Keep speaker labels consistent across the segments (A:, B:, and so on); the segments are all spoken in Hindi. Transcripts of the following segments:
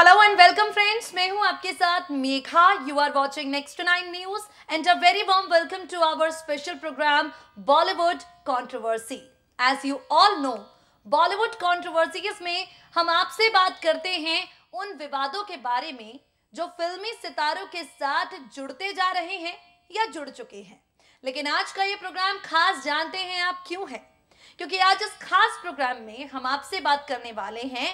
A: हेलो एंड वेलकम फ्रेंड्स मैं हूं आपके साथ Megha you are watching Next Nine News and a very warm welcome to our special programme Bollywood controversy as you all know Bollywood controversies में हम आपसे बात करते हैं उन विवादों के बारे में जो फिल्मी सितारों के साथ जुड़ते जा रहे हैं या जुड़ चुके हैं लेकिन आज का ये प्रोग्राम खास जानते हैं आप क्यों है क्योंकि आज इस खास प्रोग्राम में हम आपसे बात करने वाले हैं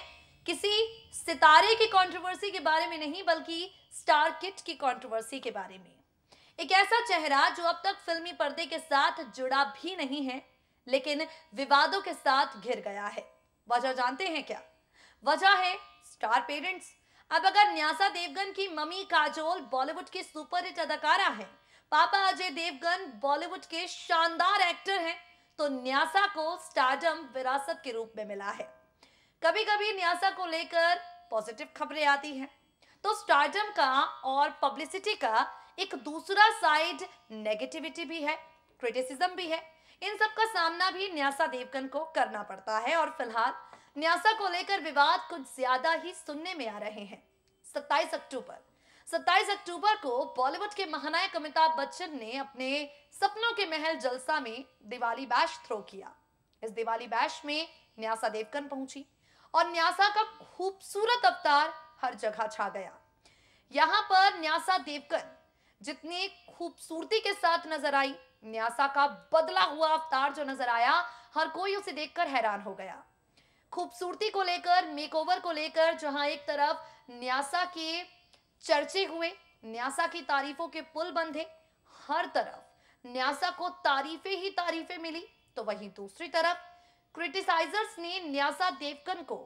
A: किसी सितारे की कंट्रोवर्सी के बारे में नहीं बल्कि स्टार किट की कंट्रोवर्सी के बारे में एक ऐसा चेहरा जो अब तक फिल्मी पर्दे के साथ जुड़ा भी नहीं है लेकिन विवादों के साथ घिर गया है वजह जानते हैं क्या वजह है स्टार पेरेंट्स अब अगर न्यासा देवगन की मम्मी काजोल बॉलीवुड की सुपरहिट अदाकारा है पापा अजय देवगन बॉलीवुड के शानदार एक्टर हैं तो न्यासा को स्टारडम विरासत के रूप में मिला है कभी कभी न्यासा को लेकर पॉजिटिव खबरें आती हैं तो स्टार्टअप का और पब्लिसिटी का एक दूसरा साइड नेगेटिविटी भी है क्रिटिसिज्म भी है इन सब का सामना भी न्यासा देवकन को करना पड़ता है और फिलहाल न्यासा को लेकर विवाद कुछ ज्यादा ही सुनने में आ रहे हैं 27 अक्टूबर 27 अक्टूबर को बॉलीवुड के महानायक अमिताभ बच्चन ने अपने सपनों के महल जलसा में दिवाली बैश थ्रो किया इस दिवाली बैश में न्यासा देवकन पहुंची और न्यासा का खूबसूरत अवतार हर जगह छा गया यहां पर न्यासा देवकर जितनी खूबसूरती के साथ नजर आई न्यासा का बदला हुआ अवतार जो नजर आया हर कोई उसे देखकर हैरान हो गया खूबसूरती को लेकर मेकओवर को लेकर जहां एक तरफ न्यासा के चर्चे हुए न्यासा की तारीफों के पुल बंधे हर तरफ न्यासा को तारीफें ही तारीफें मिली तो वहीं दूसरी तरफ क्रिटिसाइजर्स ने न्यासा देवकन को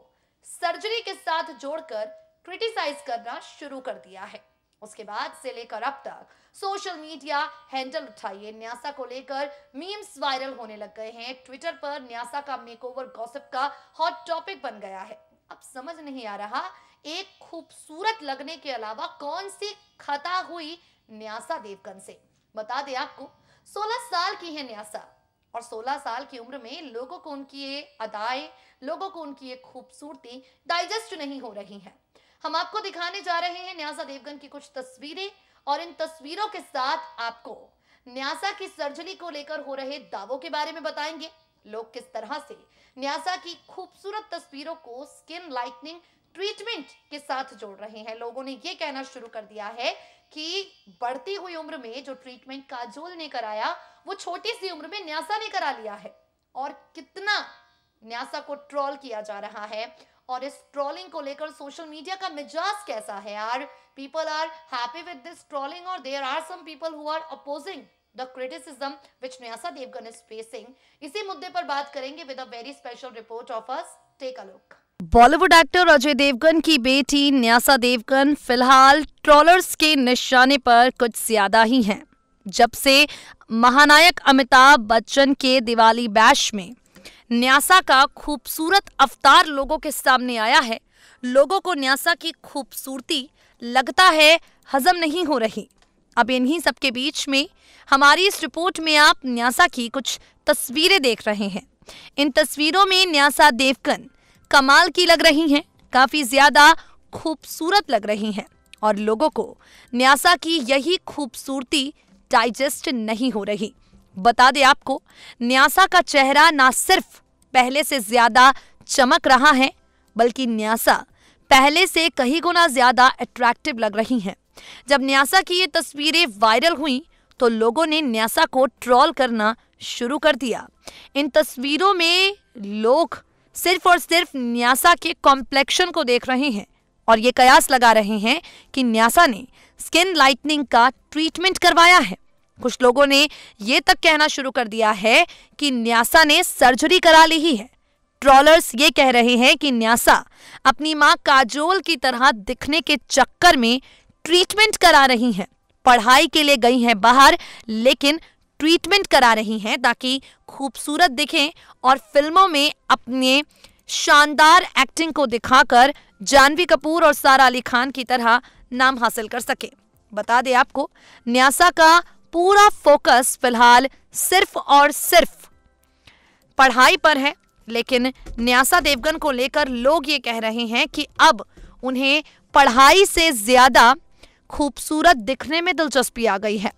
A: सर्जरी के साथ जोड़कर क्रिटिसाइज करना शुरू कर दिया है उसके बाद से लेकर अब तक सोशल मीडिया हैंडल उठाइए न्यासा को लेकर मीम्स वायरल होने लग गए हैं ट्विटर पर न्यासा का मेकओवर गॉसिप का हॉट टॉपिक बन गया है अब समझ नहीं आ रहा एक खूबसूरत लगने के अलावा कौन सी खता हुई न्यासा देवकन से बता दे आपको 16 साल की है न्यासा और 16 साल की उम्र में लोगों को उनकी ये अदाएं लोगों को उनकी ये खूबसूरती डाइजेस्ट नहीं हो रही है हम आपको दिखाने जा रहे हैं न्यासा देवगन की कुछ तस्वीरें और इन तस्वीरों के साथ आपको न्यासा की सर्जरी को लेकर हो रहे दावों के बारे में बताएंगे लोग किस तरह से न्यासा की खूबसूरत तस्वीरों को स्किन लाइटनिंग ट्रीटमेंट के साथ जोड़ रहे हैं लोगों ने यह कहना शुरू कर दिया है कि बढ़ती हुई उम्र में जो ट्रीटमेंट काजोल ने कराया वो छोटी सी उम्र में न्यासा ने करा लिया है और कितना न्यासा को ट्रोल किया जा रहा है और इस ट्रोलिंग को लेकर सोशल मीडिया का मिजाज कैसा है यार people are happy with this trolling और there are some people who are opposing the criticism which Nyasa Devgan is facing इसी मुद्दे पर बात करेंगे with a very special report of us take a look Bollywood actor Ajay Devgan की बेटी न्यासा देवगन फिलहाल ट्रॉलर्स के निशाने पर कुछ ज्यादा ही हैं जब से महानायक अमिताभ बच्चन के दिवाली बैश में न्यासा का खूबसूरत अवतार लोगों के सामने आया है लोगों को न्यासा की खूबसूरती लगता है हजम नहीं हो रही अब इन्हीं सबके बीच में हमारी इस रिपोर्ट में आप न्यासा की कुछ तस्वीरें देख रहे हैं इन तस्वीरों में न्यासा देवकन कमाल की लग रही हैं काफ़ी ज़्यादा खूबसूरत लग रही हैं और लोगों को न्यासा की यही खूबसूरती डाइजेस्ट नहीं हो रही बता दे आपको न्यासा का चेहरा ना सिर्फ पहले से ज्यादा चमक रहा है बल्कि न्यासा पहले से कहीं गुना ज्यादा अट्रैक्टिव लग रही हैं जब न्यासा की ये तस्वीरें वायरल हुई तो लोगों ने न्यासा को ट्रॉल करना शुरू कर दिया इन तस्वीरों में लोग सिर्फ और सिर्फ न्यासा के कॉम्प्लेक्शन को देख रहे हैं और ये कयास लगा रहे हैं कि न्यासा ने स्किन लाइटनिंग का ट्रीटमेंट करवाया है कुछ लोगों ने ये तक कहना शुरू कर दिया है कि न्यासा ने सर्जरी करा ली ही है ट्रॉलर्स ये कह रहे हैं कि न्यासा अपनी माँ काजोल की तरह दिखने के चक्कर में ट्रीटमेंट करा रही हैं पढ़ाई के लिए गई हैं बाहर लेकिन ट्रीटमेंट करा रही हैं ताकि खूबसूरत दिखें और फिल्मों में अपने शानदार एक्टिंग को दिखाकर जानवी कपूर और सारा अली खान की तरह नाम हासिल कर सके बता दें आपको न्यासा का पूरा फोकस फिलहाल सिर्फ और सिर्फ पढ़ाई पर है लेकिन न्यासा देवगन को लेकर लोग ये कह रहे हैं कि अब उन्हें पढ़ाई से ज्यादा खूबसूरत दिखने में दिलचस्पी आ गई है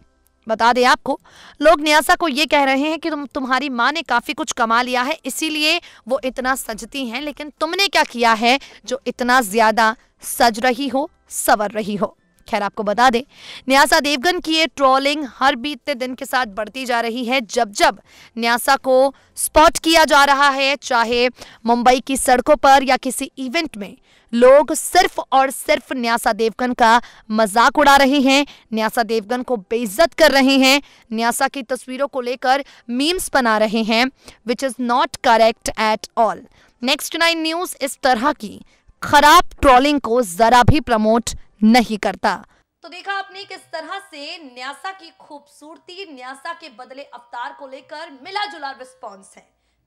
A: बता दें आपको लोग न्यासा को ये कह रहे हैं कि तुम तुम्हारी माँ ने काफ़ी कुछ कमा लिया है इसीलिए वो इतना सजती हैं लेकिन तुमने क्या किया है जो इतना ज़्यादा सज रही हो सवर रही हो खैर आपको बता दें न्यासा देवगन की ये ट्रोलिंग हर बीतते दिन के साथ बढ़ती जा रही है जब जब न्यासा को स्पॉट किया जा रहा है चाहे मुंबई की सड़कों पर या किसी इवेंट में लोग सिर्फ और सिर्फ न्यासा देवगन का मजाक उड़ा रहे हैं न्यासा देवगन को बेइज्जत कर रहे हैं न्यासा की तस्वीरों को लेकर मीम्स बना रहे हैं which is not correct at all Next Nine News इस तरह की खराब ट्रोलिंग को जरा भी प्रमोट नहीं करता तो देखा आपने किस तरह से न्यासा की खूबसूरती न्यासा के बदले अवतार को लेकर मिला जुला रिस्पॉन्स है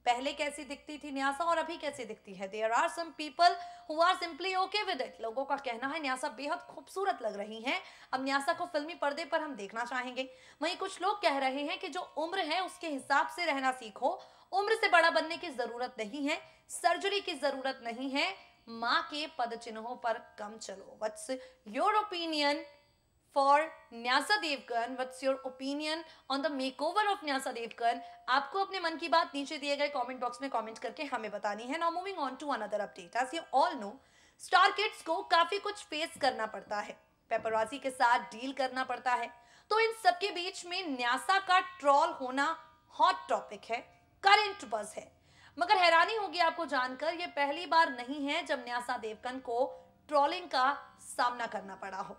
A: पहले कैसी दिखती थी न्यासा और अभी कैसी दिखती है there are some people who are simply okay with it लोगों का कहना है न्यासा बेहद खूबसूरत लग रही हैं अब न्यासा को फिल्मी पर्दे पर हम देखना चाहेंगे वहीं कुछ लोग कह रहे हैं कि जो उम्र है उसके हिसाब से रहना सीखो उम्र से बड़ा बनने की जरूरत नहीं है सर्जरी की जरूरत नहीं है माँ के पद चिन्हों पर कम चलो what's your opinion for Nysa Devgan what's your opinion on the makeover of Nysa Devgan आपको अपने मन की बात नीचे दिए गए कमेंट बॉक्स में कमेंट करके हमें बतानी है now moving on to another update as you all know star kids को काफी कुछ फेस करना पड़ता है पेपरवासी के साथ डील करना पड़ता है तो इन सबके बीच में न्यासा का ट्रॉल होना हॉट टॉपिक है करेंट बज है मगर हैरानी होगी आपको जानकर ये पहली बार नहीं है जब न्यासा देवकन को ट्रोलिंग का सामना करना पड़ा हो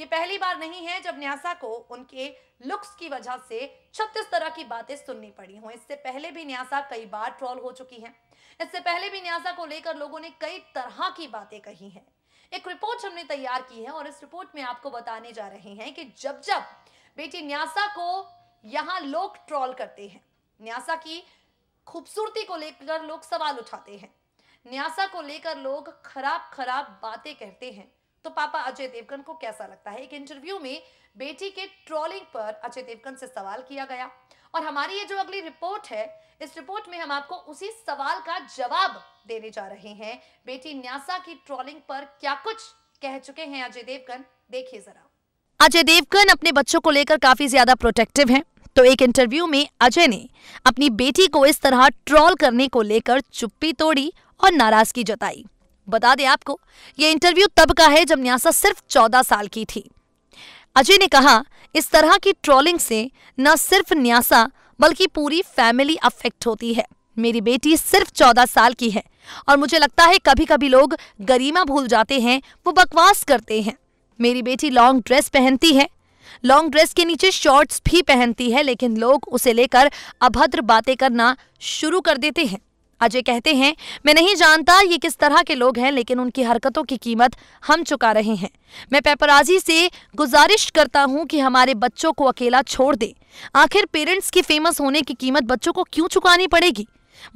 A: ये पहली बार नहीं है जब न्यासा को उनके लुक्स की वजह से छत्तीस तरह की बातें सुननी पड़ी हो इससे पहले भी न्यासा कई बार ट्रोल हो चुकी हैं इससे पहले भी न्यासा को लेकर लोगों ने कई तरह की बातें कही हैं एक रिपोर्ट हमने तैयार की है और इस रिपोर्ट में आपको बताने जा रहे हैं कि जब जब बेटी न्यासा को यहां लोग ट्रॉल करते हैं न्यासा की खूबसूरती को लेकर लोग सवाल उठाते हैं न्यासा को लेकर लोग खराब खराब बातें कहते हैं तो पापा अजय देवगन को कैसा लगता है एक इंटरव्यू में बेटी के ट्रोलिंग पर अजय देवगन से सवाल किया गया और हमारी ये जो अगली रिपोर्ट है इस रिपोर्ट में हम आपको उसी सवाल का जवाब देने जा रहे हैं बेटी न्यासा की ट्रोलिंग पर क्या कुछ कह चुके हैं अजय देवगन देखिए जरा अजय देवगन अपने बच्चों को लेकर काफी ज्यादा प्रोटेक्टिव हैं तो एक इंटरव्यू में अजय ने अपनी बेटी को इस तरह ट्रॉल करने को लेकर चुप्पी तोड़ी और नाराजगी जताई बता दें आपको ये इंटरव्यू तब का है जब न्यासा सिर्फ चौदह साल की थी अजय ने कहा इस तरह की ट्रॉलिंग से न सिर्फ न्यासा बल्कि पूरी फैमिली अफेक्ट होती है मेरी बेटी सिर्फ चौदह साल की है और मुझे लगता है कभी कभी लोग गरिमा भूल जाते हैं वो बकवास करते हैं मेरी बेटी लॉन्ग ड्रेस पहनती है लॉन्ग ड्रेस के नीचे शॉर्ट्स भी पहनती है लेकिन लोग उसे लेकर अभद्र बातें करना शुरू कर देते हैं अजय कहते हैं मैं नहीं जानता ये किस तरह के लोग हैं लेकिन उनकी हरकतों की कीमत हम चुका रहे हैं मैं पेपराजी से गुजारिश करता हूँ कि हमारे बच्चों को अकेला छोड़ दे आखिर पेरेंट्स की फेमस होने की कीमत बच्चों को क्यों चुकानी पड़ेगी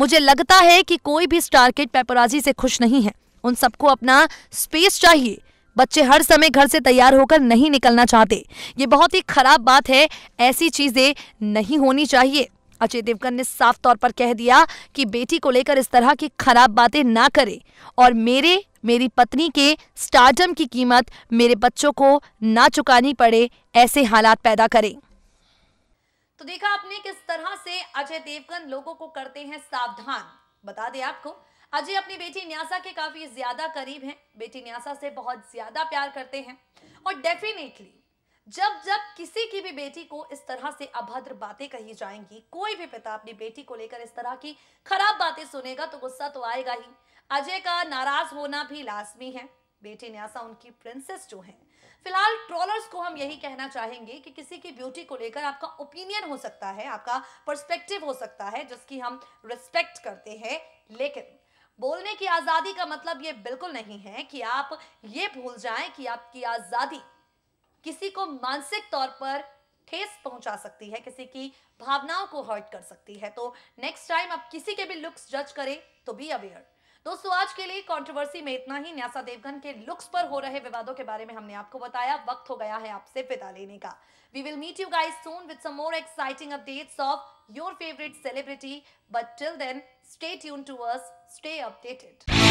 A: मुझे लगता है कि कोई भी स्टार किड पेपराजी से खुश नहीं है उन सबको अपना स्पेस चाहिए बच्चे हर समय घर से तैयार होकर नहीं निकलना चाहते ये बहुत ही खराब बात है ऐसी चीज़ें नहीं होनी चाहिए अजय देवगन ने साफ तौर पर कह दिया कि बेटी को लेकर इस तरह की खराब बातें ना करें और मेरे मेरी पत्नी के स्टार्टम की कीमत मेरे बच्चों को ना चुकानी पड़े ऐसे हालात पैदा करें तो देखा आपने किस तरह से अजय देवगन लोगों को करते हैं सावधान बता दें आपको अजय अपनी बेटी न्यासा के काफी ज्यादा करीब हैं बेटी न्यासा से बहुत ज्यादा प्यार करते हैं और डेफिनेटली जब जब किसी की भी बेटी को इस तरह से अभद्र बातें कही जाएंगी कोई भी पिता अपनी बेटी को लेकर इस तरह की खराब बातें सुनेगा तो गुस्सा तो आएगा ही अजय का नाराज होना भी लाजमी है बेटी न्यासा उनकी प्रिंसेस जो है फिलहाल ट्रोलर्स को हम यही कहना चाहेंगे कि किसी की ब्यूटी को लेकर आपका ओपिनियन हो सकता है आपका पर्सपेक्टिव हो सकता है जिसकी हम रिस्पेक्ट करते हैं लेकिन बोलने की आज़ादी का मतलब ये बिल्कुल नहीं है कि आप ये भूल जाएं कि आपकी आज़ादी किसी को मानसिक तौर पर ठेस पहुंचा सकती है किसी की भावनाओं को हर्ट कर सकती है तो नेक्स्ट टाइम आप किसी के भी लुक्स जज करें तो बी अवेयर दोस्तों आज के लिए कंट्रोवर्सी में इतना ही न्यासा देवगन के लुक्स पर हो रहे विवादों के बारे में हमने आपको बताया वक्त हो गया है आपसे विदा लेने का we will meet you guys soon with some more exciting updates of your favourite celebrity but till then stay tuned to us stay updated